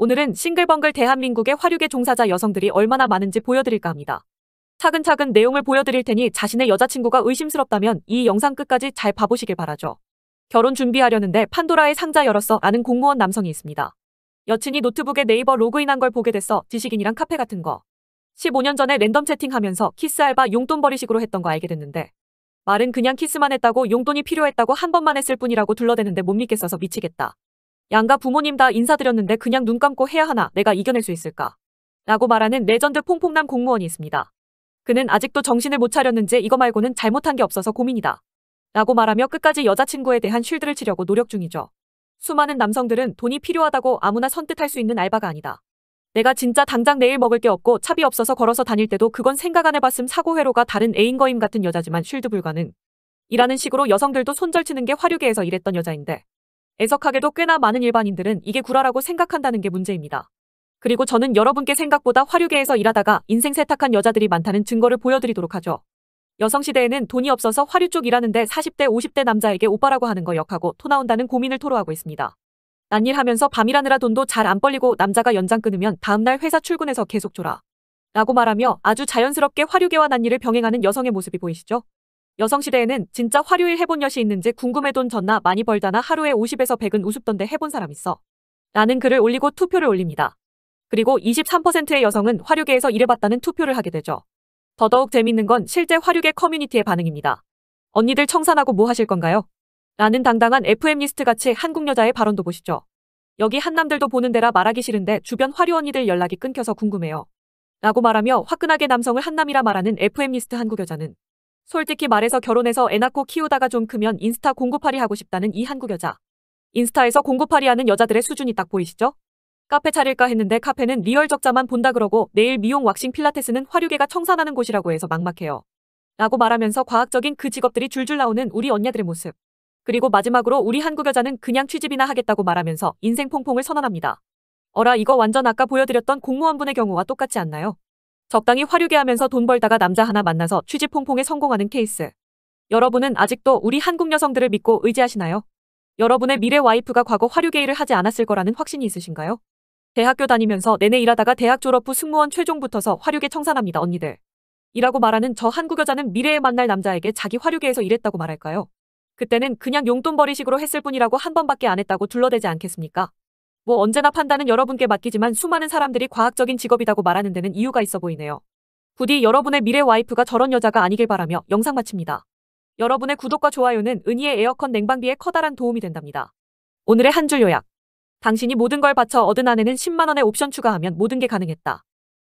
오늘은 싱글벙글 대한민국의 화류계 종사자 여성들이 얼마나 많은지 보여드릴까 합니다. 차근차근 내용을 보여드릴 테니 자신의 여자친구가 의심스럽다면 이 영상 끝까지 잘 봐보시길 바라죠. 결혼 준비하려는데 판도라의 상자 열었어 라는 공무원 남성이 있습니다. 여친이 노트북에 네이버 로그인한 걸 보게 됐어 지식인이랑 카페 같은 거. 15년 전에 랜덤 채팅하면서 키스 알바 용돈버리식으로 했던 거 알게 됐는데 말은 그냥 키스만 했다고 용돈이 필요했다고 한 번만 했을 뿐이라고 둘러대는데 못 믿겠어서 미치겠다. 양가 부모님 다 인사드렸는데 그냥 눈 감고 해야 하나 내가 이겨낼 수 있을까? 라고 말하는 레전드 퐁퐁남 공무원이 있습니다. 그는 아직도 정신을 못 차렸는지 이거 말고는 잘못한 게 없어서 고민이다. 라고 말하며 끝까지 여자친구에 대한 쉴드를 치려고 노력 중이죠. 수많은 남성들은 돈이 필요하다고 아무나 선뜻할 수 있는 알바가 아니다. 내가 진짜 당장 내일 먹을 게 없고 차비 없어서 걸어서 다닐 때도 그건 생각 안 해봤음 사고 회로가 다른 애인 거임 같은 여자지만 쉴드 불가능. 이라는 식으로 여성들도 손절치는 게 화류계에서 일했던 여자인데 애석하게도 꽤나 많은 일반인들은 이게 구라라고 생각한다는 게 문제입니다. 그리고 저는 여러분께 생각보다 화류계에서 일하다가 인생 세탁한 여자들이 많다는 증거를 보여드리도록 하죠. 여성시대에는 돈이 없어서 화류 쪽 일하는데 40대, 50대 남자에게 오빠라고 하는 거 역하고 토 나온다는 고민을 토로하고 있습니다. 난 일하면서 밤이라느라 돈도 잘 안 벌리고 남자가 연장 끊으면 다음날 회사 출근해서 계속 줘라. 라고 말하며 아주 자연스럽게 화류계와 난 일을 병행하는 여성의 모습이 보이시죠? 여성시대에는 진짜 화류일 해본 여시 있는지 궁금해돈 전나 많이 벌다나 하루에 50에서 100은 우습던데 해본 사람 있어. 라는 글을 올리고 투표를 올립니다. 그리고 23%의 여성은 화류계에서 일해봤다는 투표를 하게 되죠. 더더욱 재밌는 건 실제 화류계 커뮤니티의 반응입니다. 언니들 청산하고 뭐 하실 건가요? 라는 당당한 FM리스트 같이 한국 여자의 발언도 보시죠. 여기 한남들도 보는 데라 말하기 싫은데 주변 화류 언니들 연락이 끊겨서 궁금해요. 라고 말하며 화끈하게 남성을 한남이라 말하는 FM리스트 한국 여자는 솔직히 말해서 결혼해서 애 낳고 키우다가 좀 크면 인스타 공구팔이 하고 싶다는 이 한국 여자. 인스타에서 공구팔이 하는 여자들의 수준이 딱 보이시죠? 카페 차릴까 했는데 카페는 리얼 적자만 본다 그러고 내일 미용 왁싱 필라테스는 화류계가 청산하는 곳이라고 해서 막막해요. 라고 말하면서 과학적인 그 직업들이 줄줄 나오는 우리 언니들의 모습. 그리고 마지막으로 우리 한국 여자는 그냥 취집이나 하겠다고 말하면서 인생 퐁퐁을 선언합니다. 어라 이거 완전 아까 보여드렸던 공무원분의 경우와 똑같지 않나요? 적당히 화류게 하면서 돈 벌다가 남자 하나 만나서 취지 퐁퐁에 성공하는 케이스. 여러분은 아직도 우리 한국 여성들을 믿고 의지하시나요? 여러분의 미래 와이프가 과거 화류게일을 하지 않았을 거라는 확신이 있으신가요? 대학교 다니면서 내내 일하다가 대학 졸업 후 승무원 최종 붙어서 화류계 청산합니다 언니들. 이라고 말하는 저 한국 여자는 미래에 만날 남자에게 자기 화류계에서 일했다고 말할까요? 그때는 그냥 용돈벌이식으로 했을 뿐이라고 한 번밖에 안 했다고 둘러대지 않겠습니까? 뭐 언제나 판단은 여러분께 맡기지만 수많은 사람들이 과학적인 직업이라고 말하는 데는 이유가 있어 보이네요. 부디 여러분의 미래 와이프가 저런 여자가 아니길 바라며 영상 마칩니다. 여러분의 구독과 좋아요는 은희의 에어컨 냉방비에 커다란 도움이 된답니다. 오늘의 한 줄 요약. 당신이 모든 걸 바쳐 얻은 아내는 10만원의 옵션 추가하면 모든 게 가능했다.